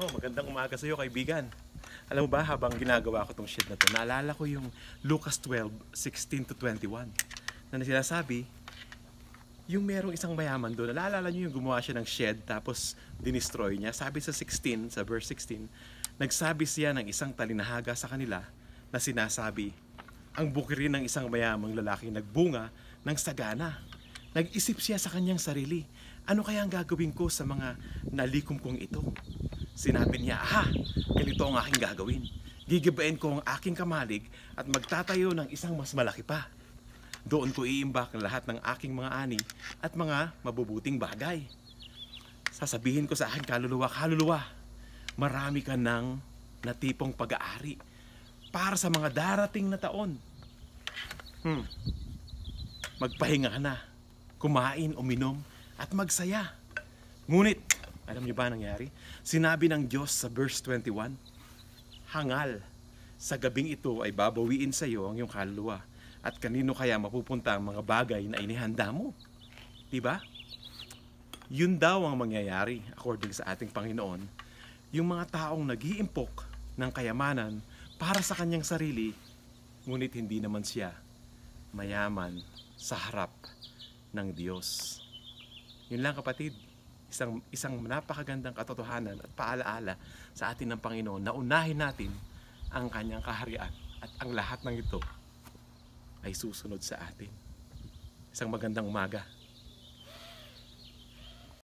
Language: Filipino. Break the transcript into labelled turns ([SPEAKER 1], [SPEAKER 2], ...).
[SPEAKER 1] Oh, magandang umaga sa iyo, kaibigan. Alam mo ba, habang ginagawa ko tong shit na to, naalala ko yung Lucas 12:16 to 21 na sinasabi, yung merong isang mayaman doon, naalala nyo yung gumawa siya ng shed tapos dinestroy niya. Sabi sa 16, sa verse 16, nagsabi siya ng isang talinahaga sa kanila na sinasabi, ang bukirin ng isang mayamang lalaki nagbunga ng sagana. Nag-isip siya sa kanyang sarili, ano kaya ang gagawin ko sa mga nalikom kong ito? Sinabi niya, ha, ganito ang aking gagawin. Gigibain ko ang aking kamalig at magtatayo ng isang mas malaki pa. Doon ko iimbak lahat ng aking mga ani at mga mabubuting bagay. Sasabihin ko sa aking kaluluwa, kaluluwa, marami ka ng natipong pag-aari para sa mga darating na taon. Hmm. Magpahinga na, kumain, uminom, at magsaya. Ngunit, alam niyo ba nangyari? Sinabi ng Diyos sa verse 21, Hangal, sa gabing ito ay babawiin sa iyo ang iyong kaluluwa at kanino kaya mapupunta ang mga bagay na inihanda mo? Di ba? Yun daw ang mangyayari according sa ating Panginoon. Yung mga taong nag-iimpok ng kayamanan para sa kanyang sarili, ngunit hindi naman siya mayaman sa harap ng Diyos. Yun lang kapatid isang, isang napakagandang katotohanan at paalaala sa atin ng Panginoon na unahin natin ang kanyang kaharian at ang lahat ng ito ay susunod sa atin. Isang magandang umaga.